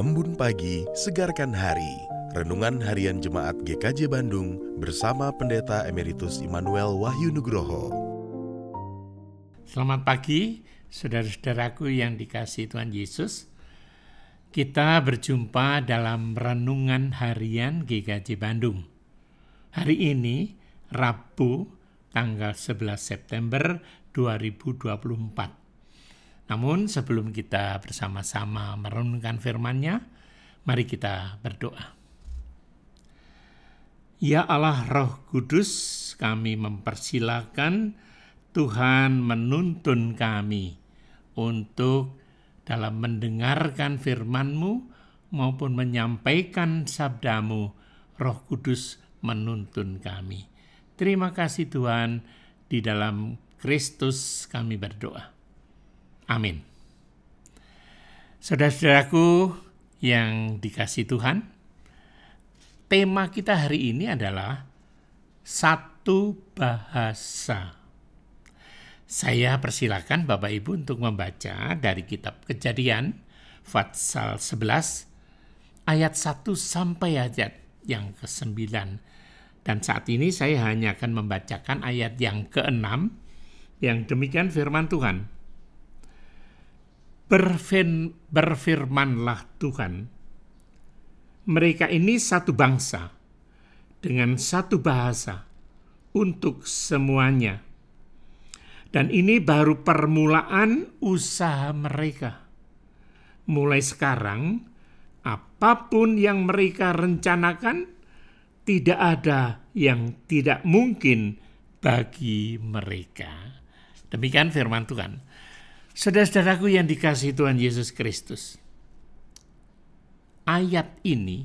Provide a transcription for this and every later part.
Embun pagi, segarkan hari. Renungan harian jemaat GKJ Bandung bersama Pendeta Emeritus Immanuel Wahyu Nugroho. Selamat pagi, saudara-saudaraku yang dikasih Tuhan Yesus. Kita berjumpa dalam renungan harian GKJ Bandung. Hari ini, Rabu, tanggal 11 September 2024. Namun sebelum kita bersama-sama merenungkan firman-Nya, mari kita berdoa. Ya Allah Roh Kudus, kami mempersilahkan Tuhan menuntun kami untuk dalam mendengarkan firman-Mu maupun menyampaikan sabdamu, Roh Kudus menuntun kami. Terima kasih Tuhan, di dalam Kristus kami berdoa. Amin. Saudara-saudaraku yang dikasih Tuhan, tema kita hari ini adalah satu bahasa. Saya persilakan Bapak Ibu untuk membaca dari kitab Kejadian Fatsal 11 ayat 1 sampai ayat yang ke-9. Dan saat ini saya hanya akan membacakan ayat yang ke-6 yang demikian firman Tuhan. Berfin, berfirmanlah Tuhan, mereka ini satu bangsa dengan satu bahasa untuk semuanya. Dan ini baru permulaan usaha mereka. Mulai sekarang, apapun yang mereka rencanakan, tidak ada yang tidak mungkin bagi mereka. Demikian firman Tuhan. Saudara-saudaraku yang dikasih Tuhan Yesus Kristus, ayat ini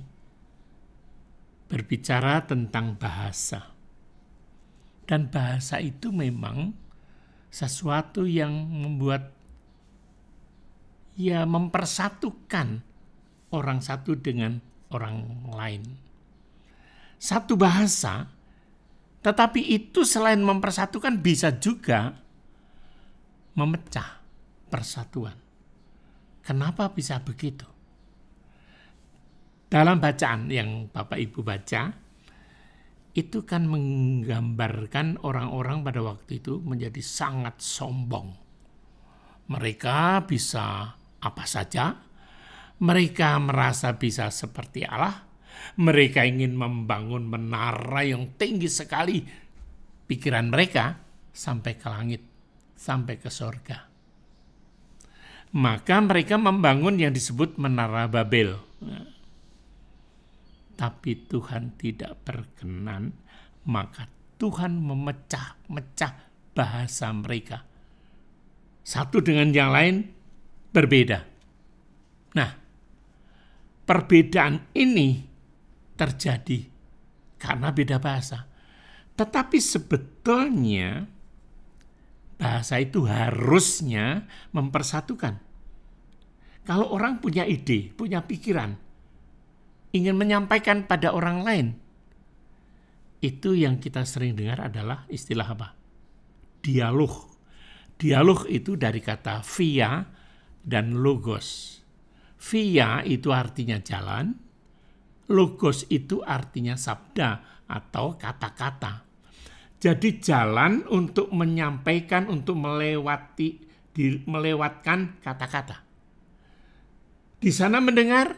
berbicara tentang bahasa. Dan bahasa itu memang sesuatu yang membuat ya mempersatukan orang satu dengan orang lain. Satu bahasa, tetapi itu selain mempersatukan bisa juga memecah persatuan. Kenapa bisa begitu? Dalam bacaan yang Bapak Ibu baca, itu kan menggambarkan orang-orang pada waktu itu menjadi sangat sombong. Mereka bisa apa saja, mereka merasa bisa seperti Allah. Mereka ingin membangun menara yang tinggi sekali. Pikiran mereka sampai ke langit, sampai ke sorga maka mereka membangun yang disebut Menara Babel. tapi Tuhan tidak berkenan, maka Tuhan memecah-mecah bahasa mereka. Satu dengan yang lain berbeda. Nah, perbedaan ini terjadi karena beda bahasa. Tetapi sebetulnya bahasa itu harusnya mempersatukan. Kalau orang punya ide, punya pikiran, ingin menyampaikan pada orang lain, itu yang kita sering dengar adalah istilah apa? Dialog. Dialog itu dari kata via dan logos. Via itu artinya jalan, logos itu artinya sabda atau kata-kata. Jadi jalan untuk menyampaikan, untuk melewati, di, melewatkan kata-kata. Di sana mendengar,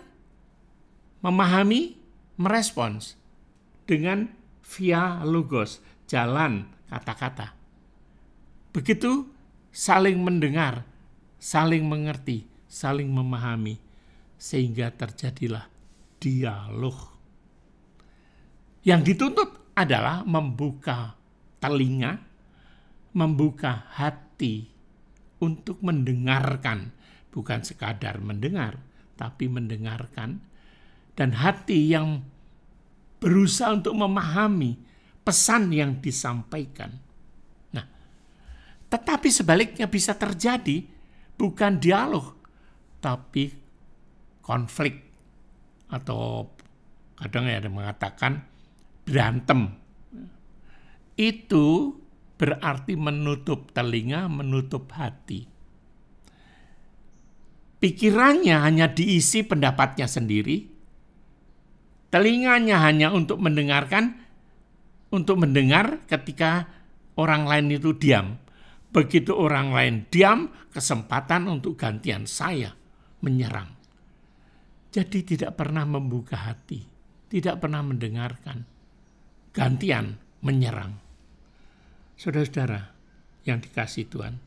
memahami, merespons dengan via logos, jalan kata-kata. Begitu saling mendengar, saling mengerti, saling memahami, sehingga terjadilah dialog. Yang dituntut adalah membuka telinga, membuka hati untuk mendengarkan, bukan sekadar mendengar, tapi mendengarkan, dan hati yang berusaha untuk memahami pesan yang disampaikan. Nah, tetapi sebaliknya bisa terjadi bukan dialog, tapi konflik atau kadang ada yang mengatakan berantem itu berarti menutup telinga, menutup hati. Pikirannya hanya diisi pendapatnya sendiri, telinganya hanya untuk mendengarkan, untuk mendengar ketika orang lain itu diam. Begitu orang lain diam, kesempatan untuk gantian saya menyerang. Jadi tidak pernah membuka hati, tidak pernah mendengarkan. Gantian menyerang. Saudara-saudara yang dikasih Tuhan,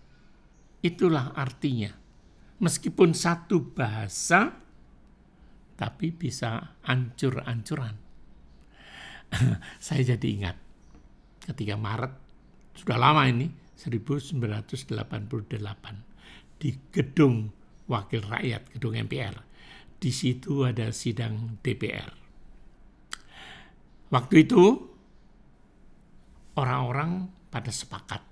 itulah artinya. Meskipun satu bahasa, tapi bisa ancur-ancuran. Saya jadi ingat ketika Maret, sudah lama ini, 1988, di gedung Wakil Rakyat, gedung MPR. Di situ ada sidang DPR. Waktu itu, orang-orang pada sepakat.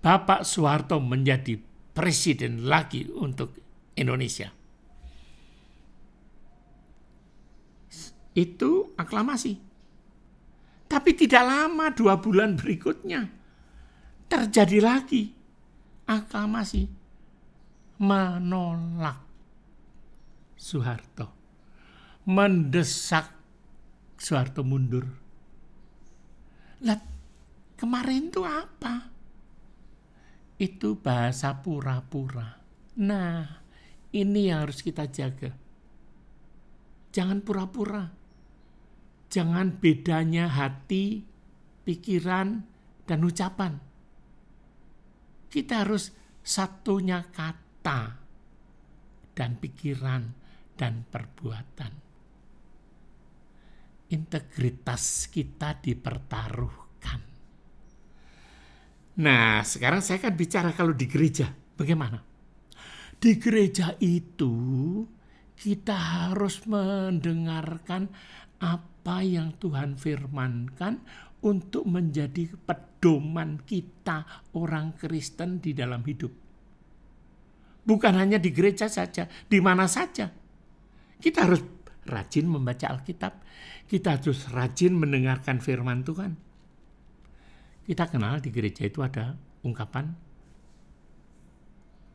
Bapak Soeharto menjadi presiden lagi untuk Indonesia. Itu aklamasi. Tapi tidak lama dua bulan berikutnya terjadi lagi aklamasi menolak Soeharto, mendesak Soeharto mundur. Kemarin itu apa? Itu bahasa pura-pura. Nah, ini yang harus kita jaga. Jangan pura-pura. Jangan bedanya hati, pikiran, dan ucapan. Kita harus satunya kata dan pikiran dan perbuatan. Integritas kita dipertaruhkan. Nah, sekarang saya akan bicara kalau di gereja. Bagaimana? Di gereja itu kita harus mendengarkan apa yang Tuhan firmankan untuk menjadi pedoman kita orang Kristen di dalam hidup. Bukan hanya di gereja saja, di mana saja. Kita harus rajin membaca Alkitab, kita harus rajin mendengarkan firman Tuhan kita kenal di gereja itu ada ungkapan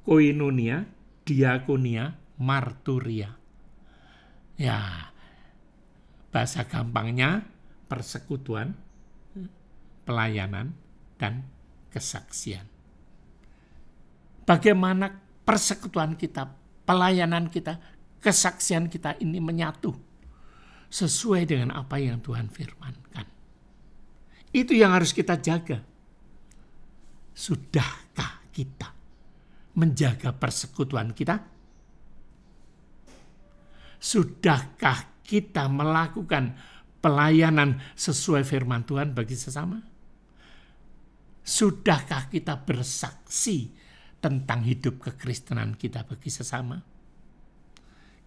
koinonia, diakonia, marturia. Ya, bahasa gampangnya persekutuan, pelayanan, dan kesaksian. Bagaimana persekutuan kita, pelayanan kita, kesaksian kita ini menyatu sesuai dengan apa yang Tuhan firman. Itu yang harus kita jaga. Sudahkah kita menjaga persekutuan kita? Sudahkah kita melakukan pelayanan sesuai firman Tuhan bagi sesama? Sudahkah kita bersaksi tentang hidup kekristenan kita bagi sesama?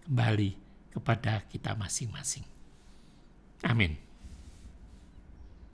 Kembali kepada kita masing-masing. Amin.